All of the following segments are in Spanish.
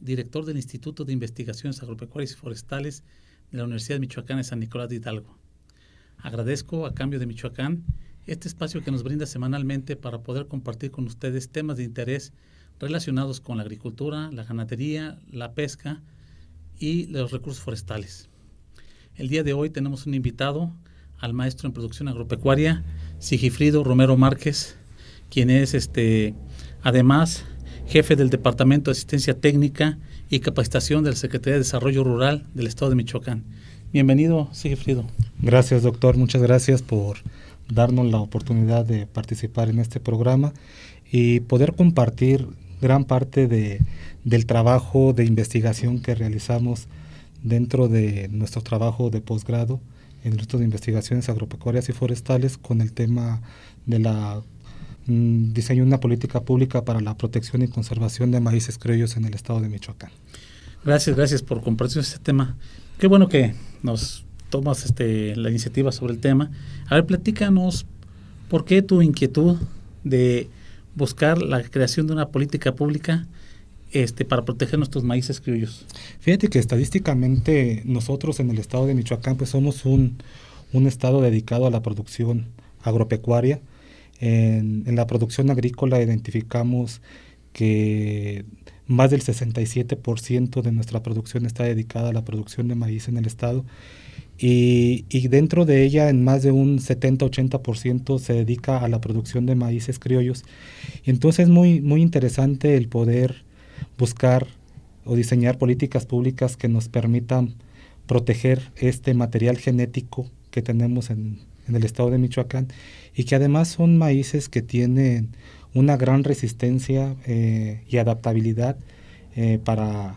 director del Instituto de Investigaciones Agropecuarias y Forestales de la Universidad Michoacán de San Nicolás de Hidalgo. Agradezco a Cambio de Michoacán este espacio que nos brinda semanalmente para poder compartir con ustedes temas de interés relacionados con la agricultura, la ganadería, la pesca y los recursos forestales. El día de hoy tenemos un invitado al maestro en producción agropecuaria, Sigifrido Romero Márquez, quien es este, además jefe del Departamento de Asistencia Técnica y Capacitación de la Secretaría de Desarrollo Rural del Estado de Michoacán. Bienvenido, Sigifrido. Gracias, doctor. Muchas gracias por darnos la oportunidad de participar en este programa y poder compartir gran parte de, del trabajo de investigación que realizamos dentro de nuestro trabajo de posgrado en el resto de Investigaciones Agropecuarias y Forestales con el tema de la Mm, diseño una política pública para la protección y conservación de maíces criollos en el estado de Michoacán. Gracias, gracias por compartir este tema. Qué bueno que nos tomas este, la iniciativa sobre el tema. A ver, platícanos por qué tu inquietud de buscar la creación de una política pública este, para proteger nuestros maíces criollos. Fíjate que estadísticamente nosotros en el estado de Michoacán pues somos un, un estado dedicado a la producción agropecuaria en, la producción agrícola identificamos que más del 67% de nuestra producción está dedicada a la producción de maíz en el estado y, dentro de ella en más de un 70-80% se dedica a la producción de maíces criollos. Y entonces es muy, muy interesante el poder buscar o diseñar políticas públicas que nos permitan proteger este material genético que tenemos en, del estado de Michoacán, y que además son maíces que tienen una gran resistencia eh, y adaptabilidad eh, para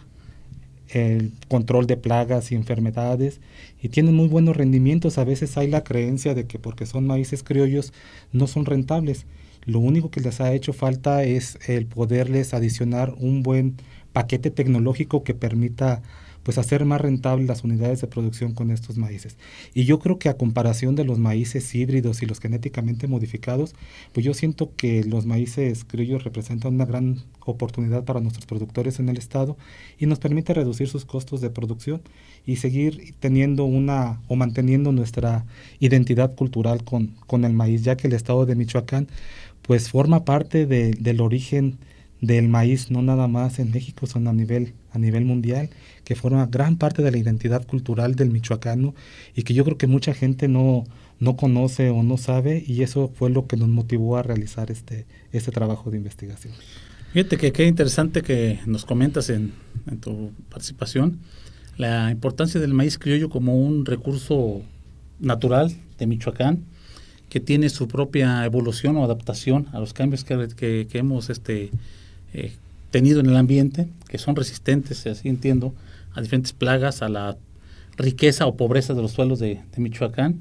el control de plagas y enfermedades y tienen muy buenos rendimientos. A veces hay la creencia de que porque son maíces criollos no son rentables. Lo único que les ha hecho falta es el poderles adicionar un buen paquete tecnológico que permita pues hacer más rentables las unidades de producción con estos maíces. Y yo creo que a comparación de los maíces híbridos y los genéticamente modificados, pues yo siento que los maíces criollos representan una gran oportunidad para nuestros productores en el estado y nos permite reducir sus costos de producción y seguir teniendo una o manteniendo nuestra identidad cultural con, con el maíz, ya que el estado de Michoacán pues forma parte de, del origen del maíz, no nada más en México, sino a nivel, a nivel mundial que forma gran parte de la identidad cultural del michoacano y que yo creo que mucha gente no, no conoce o no sabe y eso fue lo que nos motivó a realizar este, este trabajo de investigación. Fíjate que qué interesante que nos comentas en, en tu participación la importancia del maíz criollo como un recurso natural de Michoacán que tiene su propia evolución o adaptación a los cambios que, que, hemos este, eh, tenido en el ambiente, que son resistentes, eh, así entiendo, a diferentes plagas, a la riqueza o pobreza de los suelos de, Michoacán,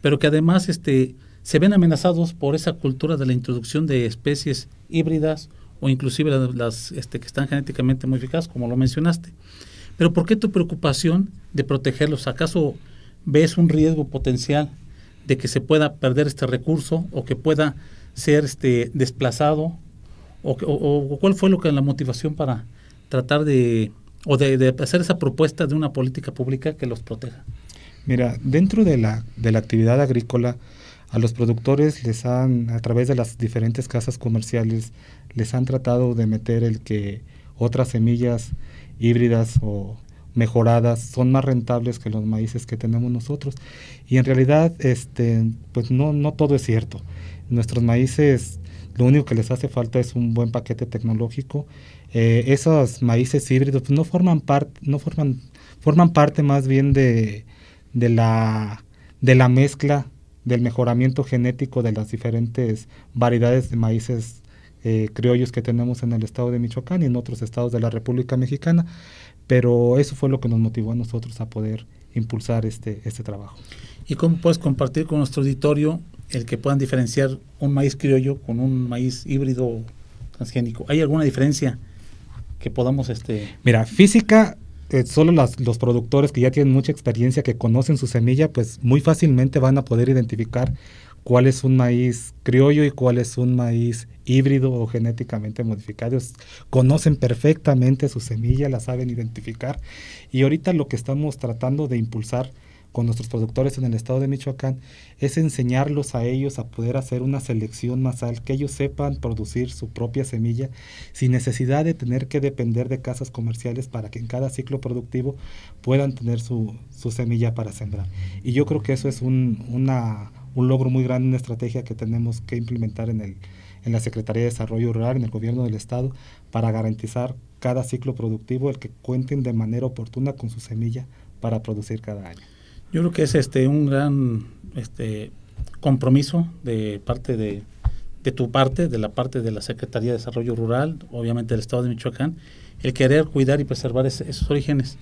pero que además este, se ven amenazados por esa cultura de la introducción de especies híbridas o inclusive las, este, que están genéticamente modificadas, como lo mencionaste. Pero ¿por qué tu preocupación de protegerlos? ¿Acaso ves un riesgo potencial de que se pueda perder este recurso o que pueda ser este, desplazado o, cuál fue lo que la motivación para tratar de o de, hacer esa propuesta de una política pública que los proteja? Mira, dentro de la, de la actividad agrícola, a los productores les han, a través de las diferentes casas comerciales, les han tratado de meter el que otras semillas híbridas o mejoradas son más rentables que los maíces que tenemos nosotros. Y en realidad, este, pues no, no todo es cierto. Nuestros maíces lo único que les hace falta es un buen paquete tecnológico. Eh, esos maíces híbridos pues, no forman parte, no forman, forman parte más bien de, la, de la mezcla del mejoramiento genético de las diferentes variedades de maíces eh, criollos que tenemos en el estado de Michoacán y en otros estados de la República Mexicana, pero eso fue lo que nos motivó a nosotros a poder impulsar este, este trabajo. ¿Y cómo puedes compartir con nuestro auditorio el que puedan diferenciar un maíz criollo con un maíz híbrido transgénico. ¿Hay alguna diferencia que podamos... Este... Mira, física, eh, solo las, los productores que ya tienen mucha experiencia, que conocen su semilla, pues muy fácilmente van a poder identificar cuál es un maíz criollo y cuál es un maíz híbrido o genéticamente modificado. Conocen perfectamente su semilla, la saben identificar. Y ahorita lo que estamos tratando de impulsar con nuestros productores en el estado de Michoacán es enseñarlos a ellos a poder hacer una selección masal, que ellos sepan producir su propia semilla sin necesidad de tener que depender de casas comerciales para que en cada ciclo productivo puedan tener su, semilla para sembrar. Y yo creo que eso es un, un logro muy grande, una estrategia que tenemos que implementar en, el, en la Secretaría de Desarrollo Rural, en el gobierno del estado, para garantizar cada ciclo productivo, el que cuenten de manera oportuna con su semilla para producir cada año. Yo creo que es este un gran este compromiso de parte de, tu parte, de la parte de la Secretaría de Desarrollo Rural, obviamente del Estado de Michoacán, el querer cuidar y preservar esos orígenes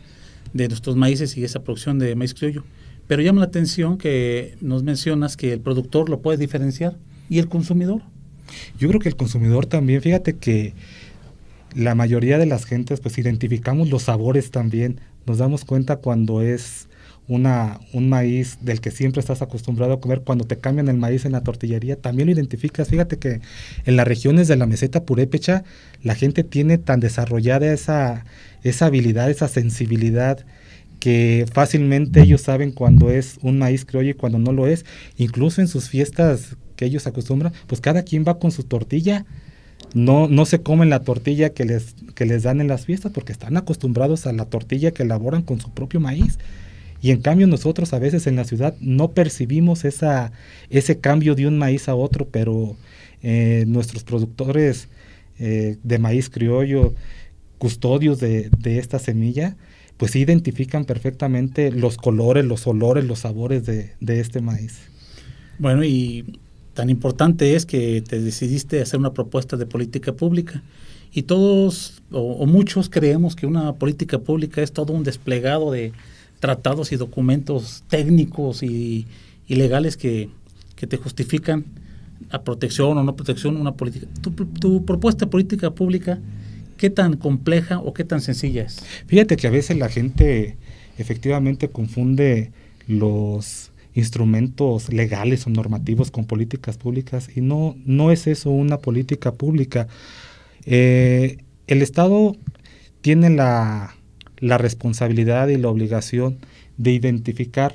de nuestros maíces y esa producción de maíz criollo. Pero llama la atención que nos mencionas que el productor lo puede diferenciar y el consumidor. Yo creo que el consumidor también, fíjate que la mayoría de las gentes pues identificamos los sabores también, nos damos cuenta cuando es un maíz del que siempre estás acostumbrado a comer, cuando te cambian el maíz en la tortillería, también lo identificas. Fíjate que en las regiones de la meseta purépecha, la gente tiene tan desarrollada esa, habilidad, esa sensibilidad, que fácilmente ellos saben cuando es un maíz criollo y cuando no lo es. Incluso en sus fiestas que ellos acostumbran, pues cada quien va con su tortilla. No, no se comen la tortilla que les, que les dan en las fiestas porque están acostumbrados a la tortilla que elaboran con su propio maíz. Y en cambio nosotros a veces en la ciudad no percibimos esa, ese cambio de un maíz a otro, pero eh, nuestros productores eh, de maíz criollo, custodios de, esta semilla, pues identifican perfectamente los colores, los olores, los sabores de, este maíz. Bueno, y tan importante es que te decidiste hacer una propuesta de política pública y todos o, muchos creemos que una política pública es todo un desplegado de, tratados y documentos técnicos y, legales que, te justifican la protección o no protección, una política. Tu, propuesta política pública, ¿qué tan compleja o qué tan sencilla es? Fíjate que a veces la gente efectivamente confunde los instrumentos legales o normativos con políticas públicas y no, no es eso una política pública. Eh, el Estado tiene la la responsabilidad y la obligación de identificar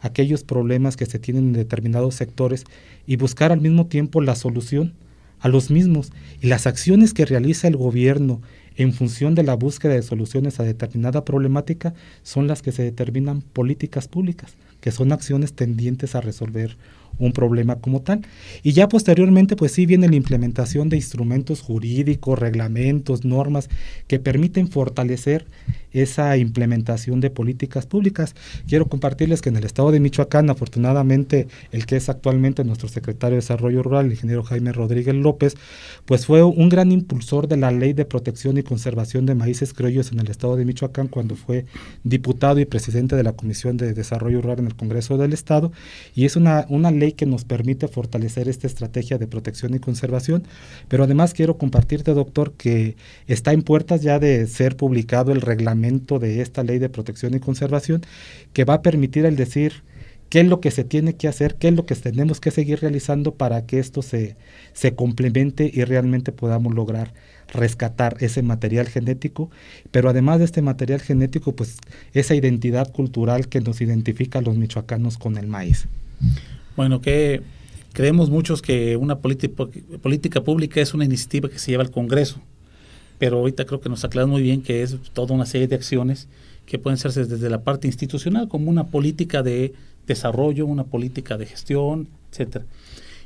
aquellos problemas que se tienen en determinados sectores y buscar al mismo tiempo la solución a los mismos y las acciones que realiza el gobierno en función de la búsqueda de soluciones a determinada problemática son las que se determinan políticas públicas, que son acciones tendientes a resolver un problema como tal. Y ya posteriormente, pues sí viene la implementación de instrumentos jurídicos, reglamentos, normas que permiten fortalecer esa implementación de políticas públicas. Quiero compartirles que en el estado de Michoacán, afortunadamente, el que es actualmente nuestro secretario de Desarrollo Rural, el ingeniero Jaime Rodríguez López, pues fue un gran impulsor de la ley de protección y conservación de maíces criollos en el estado de Michoacán cuando fue diputado y presidente de la Comisión de Desarrollo Rural en el Congreso del Estado. Y es una, una ley que nos permite fortalecer esta estrategia de protección y conservación. Pero además quiero compartirte, doctor, que está en puertas ya de ser publicado el reglamento de esta ley de protección y conservación que va a permitir el decir qué es lo que se tiene que hacer, qué es lo que tenemos que seguir realizando para que esto se, se complemente y realmente podamos lograr rescatar ese material genético, pero además de este material genético, pues esa identidad cultural que nos identifica a los michoacanos con el maíz. Bueno, que creemos muchos que una política pública es una iniciativa que se lleva al Congreso, pero ahorita creo que nos aclaran muy bien que es toda una serie de acciones que pueden hacerse desde la parte institucional, como una política de desarrollo, una política de gestión, etcétera.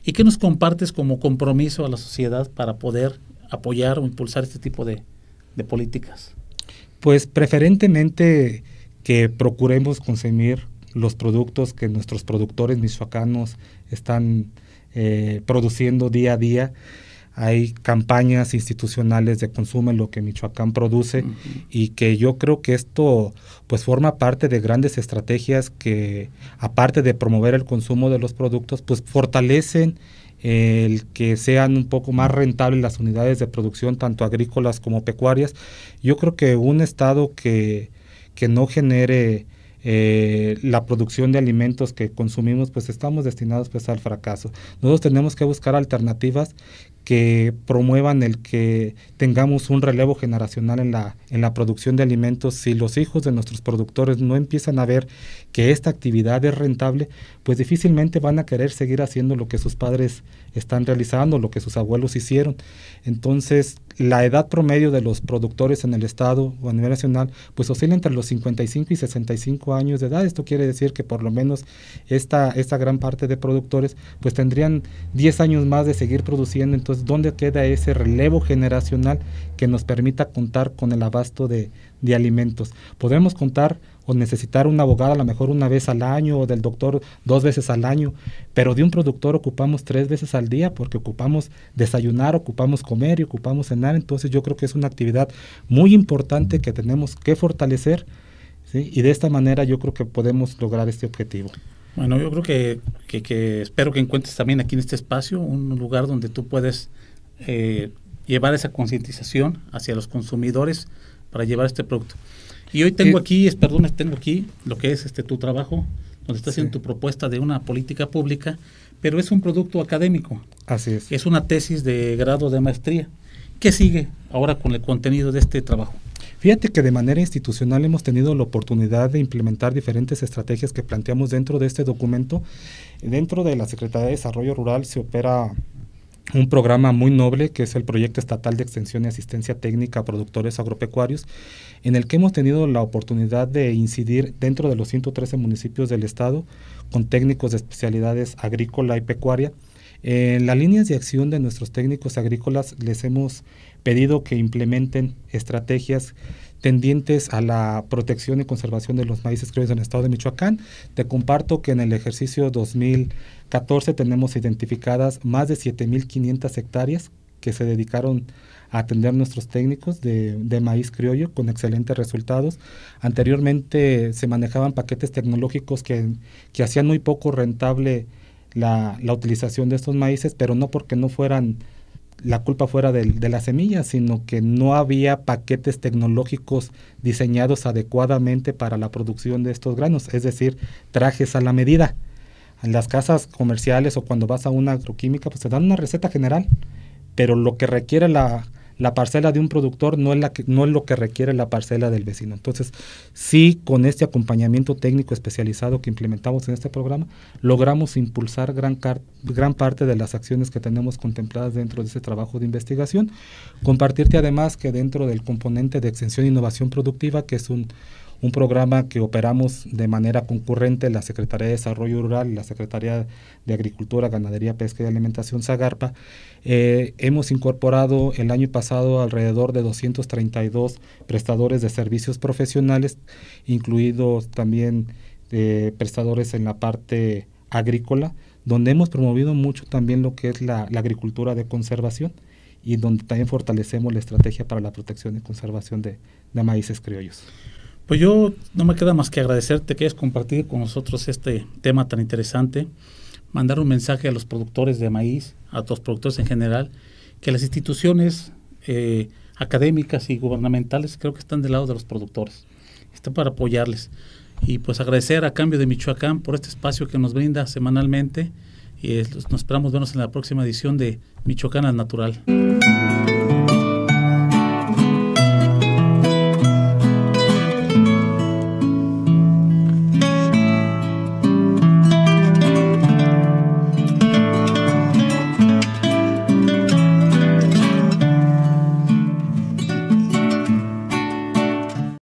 ¿Y qué nos compartes como compromiso a la sociedad para poder apoyar o impulsar este tipo de, de políticas? Pues preferentemente que procuremos consumir los productos que nuestros productores michoacanos están eh, produciendo día a día. Hay campañas institucionales de consumo en lo que Michoacán produce y que yo creo que esto pues forma parte de grandes estrategias que aparte de promover el consumo de los productos pues fortalecen el que sean un poco más rentables las unidades de producción, tanto agrícolas como pecuarias. Yo creo que un Estado que, que no genere eh, la producción de alimentos que consumimos, pues estamos destinados pues al fracaso. Nosotros tenemos que buscar alternativas que promuevan el que tengamos un relevo generacional en la, en la producción de alimentos. Si los hijos de nuestros productores no empiezan a ver que esta actividad es rentable, pues difícilmente van a querer seguir haciendo lo que sus padres están realizando, lo que sus abuelos hicieron. Entonces, la edad promedio de los productores en el Estado o a nivel nacional, pues oscila entre los 55 y 65 años de edad. Esto quiere decir que por lo menos esta, esta gran parte de productores, pues tendrían 10 años más de seguir produciendo. Entonces, donde pues, ¿dónde queda ese relevo generacional que nos permita contar con el abasto de, alimentos? Podemos contar o necesitar un abogado a lo mejor una vez al año o del doctor dos veces al año, pero de un productor ocupamos tres veces al día porque ocupamos desayunar, ocupamos comer y ocupamos cenar, entonces yo creo que es una actividad muy importante que tenemos que fortalecer y de esta manera yo creo que podemos lograr este objetivo. Bueno, yo creo que, que, espero que encuentres también aquí en este espacio un lugar donde tú puedes eh, llevar esa concientización hacia los consumidores para llevar este producto. Y hoy tengo eh, aquí, es, perdón, tengo aquí lo que es este tu trabajo, donde estás haciendo tu propuesta de una política pública, pero es un producto académico. Así es. Es una tesis de grado de maestría. ¿Qué sigue ahora con el contenido de este trabajo? Fíjate que de manera institucional hemos tenido la oportunidad de implementar diferentes estrategias que planteamos dentro de este documento. Dentro de la Secretaría de Desarrollo Rural se opera un programa muy noble que es el proyecto estatal de extensión y asistencia técnica a productores agropecuarios, en el que hemos tenido la oportunidad de incidir dentro de los 113 municipios del estado con técnicos de especialidades agrícola y pecuaria. En las líneas de acción de nuestros técnicos agrícolas les hemos pedido que implementen estrategias tendientes a la protección y conservación de los maíces criollos en el estado de Michoacán. Te comparto que en el ejercicio 2014 tenemos identificadas más de 7.500 hectáreas que se dedicaron a atender nuestros técnicos de, maíz criollo con excelentes resultados. Anteriormente se manejaban paquetes tecnológicos que, que hacían muy poco rentable la, la utilización de estos maíces, pero no porque no fueran la culpa fuera de, de, la semilla, sino que no había paquetes tecnológicos diseñados adecuadamente para la producción de estos granos, es decir, trajes a la medida. En las casas comerciales o cuando vas a una agroquímica, pues te dan una receta general, pero lo que requiere la, la parcela de un productor no es, la que, no es lo que requiere la parcela del vecino. Entonces, sí, con este acompañamiento técnico especializado que implementamos en este programa, logramos impulsar gran, gran parte de las acciones que tenemos contempladas dentro de ese trabajo de investigación. Compartirte además que dentro del componente de extensión e innovación productiva, que es un un programa que operamos de manera concurrente la Secretaría de Desarrollo Rural la Secretaría de Agricultura, Ganadería, Pesca y Alimentación Zagarpa. Eh, hemos incorporado el año pasado alrededor de 232 prestadores de servicios profesionales, incluidos también eh, prestadores en la parte agrícola, donde hemos promovido mucho también lo que es la, agricultura de conservación y donde también fortalecemos la estrategia para la protección y conservación de, de maíces criollos. Pues yo no me queda más que agradecerte que hayas compartido con nosotros este tema tan interesante, mandar un mensaje a los productores de maíz, a todos los productores en general, que las instituciones eh, académicas y gubernamentales creo que están del lado de los productores, están para apoyarles. Y pues agradecer a Cambio de Michoacán por este espacio que nos brinda semanalmente y nos esperamos vernos en la próxima edición de Michoacán al Natural.